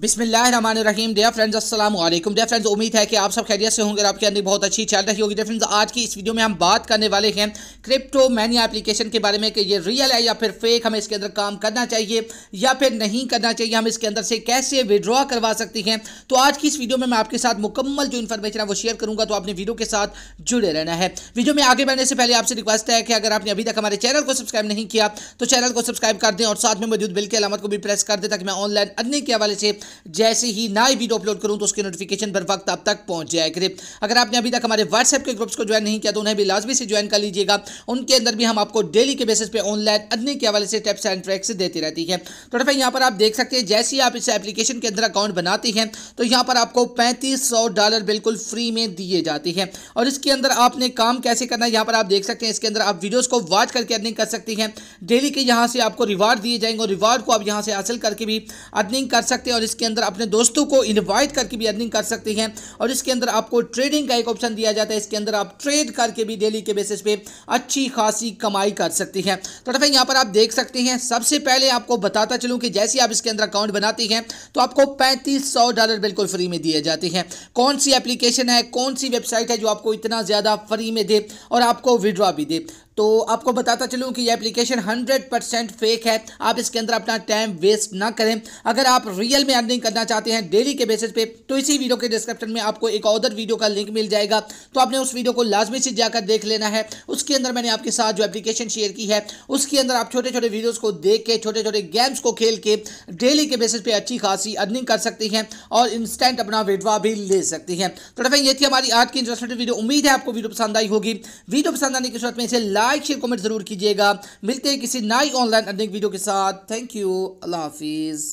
बिसमीम day friends अस्सलाम वालेकुम डे फ्रेंड्स उम्मीद है कि आप सब खैरियत से होंगे आपके अंदर बहुत अच्छी चल रही होगी डिया फ्रेंड्स आज की इस वीडियो में हम बात करने वाले हैं क्रिप्टो मैनिया एप्लीकेशन के बारे में कि ये रियल है या फिर फेक हमें इसके अंदर काम करना चाहिए या फिर नहीं करना चाहिए हम इसके अंदर से कैसे विड्रॉ करवा सकती हैं तो आज की इस वीडियो में मैं आपके साथ मुकम्मल जो इन्फॉर्मेशन है वो शेयर करूँगा तो आपने वीडियो के साथ जुड़े रहना है वीडियो में आगे बढ़ने से पहले आपसे रिक्वेस्ट है कि अगर आपने अभी तक हमारे चैनल को सब्सक्राइब नहीं किया तो चैनल को सब्सक्राइब कर दें और साथ में मौजूद बिल की अलामत को भी प्रेस कर दें ताकि मैं ऑनलाइन अर्निंग के हवाले से जैसे ही नई वीडियो अपलोड करूँ तो उसकी नोटिफिकेशन बर वक्त आप तक पहुँच जाए करें अगर आपने अभी तक हमारे व्हाट्सएप के ग्रुप्स को ज्वाइन नहीं किया तो उन्हें भी लाजमी से ज्वाइन कर लीजिएगा उनके अंदर भी हम आपको डेली के बेसिस पर ऑनलाइन अदने के हवाले से टिप्स एंड ट्रैक्स देती रहती है तो डॉफा यहाँ पर आप देख सकते हैं जैसे ही आप इस एप्लीकेशन के अंदर अकाउंट बनाते हैं तो यहाँ पर आपको पैंतीस डॉलर बिल्कुल फ्री में दिए जाते हैं और इसके अंदर आपने काम कैसे करना है यहाँ पर आप देख सकते हैं इसके अंदर आप वीडियोज़ को वॉच करके अर्निंग कर सकती हैं डेली के यहाँ से आपको रिवार्ड दिए जाएंगे और रिवार्ड को आप यहाँ से हासिल करके भी अर्निंग कर सकते हैं और जिसके अंदर अपने दोस्तों को इन्वाइट करके भी अर्निंग कर सकते हैं और इसके अंदर आपको ट्रेडिंग का एक ऑप्शन दिया जाता है इसके अंदर आप ट्रेड करके भी डेली के बेसिस पे अच्छी खासी कमाई कर सकते हैं तो फ्रेंड यहाँ पर आप देख सकते हैं सबसे पहले आपको बताता चलूँ कि जैसे आप इसके अंदर अकाउंट बनाते हैं तो आपको पैंतीस डॉलर बिल्कुल फ्री में दिए जाते हैं कौन सी एप्लीकेशन है कौन सी वेबसाइट है जो आपको इतना ज़्यादा फ्री में दे और आपको विड्रॉ भी दे तो आपको बताता चलूँ कि ये एप्लीकेशन हंड्रेड परसेंट फेक है आप इसके अंदर अपना टाइम वेस्ट ना करें अगर आप रियल में अर्निंग करना चाहते हैं डेली के बेसिस पे तो इसी वीडियो के डिस्क्रिप्शन में आपको एक और वीडियो का लिंक मिल जाएगा तो आपने उस वीडियो को लाजमी से जाकर देख लेना है उसके अंदर मैंने आपके साथ जो एप्लीकेशन शेयर की है उसके अंदर आप छोटे छोटे वीडियोज़ को देख के छोटे छोटे गेम्स को खेल के डेली के बेसिस पे अच्छी खासी अर्निंग कर सकती हैं और इंस्टेंट अपना विधवा भी ले सकती हैं तो फ्रेंड ये थी हमारी आज की इंटरेस्टेड वीडियो उम्मीद है आपको वीडियो पसंद आई होगी वीडियो पसंद आने की सूरत में इसे लाइक शेयर कमेंट ज़रूर कीजिएगा मिलते हैं किसी नई ऑनलाइन अर्निंग वीडियो के साथ थैंक यू अल्लाह हाफिज़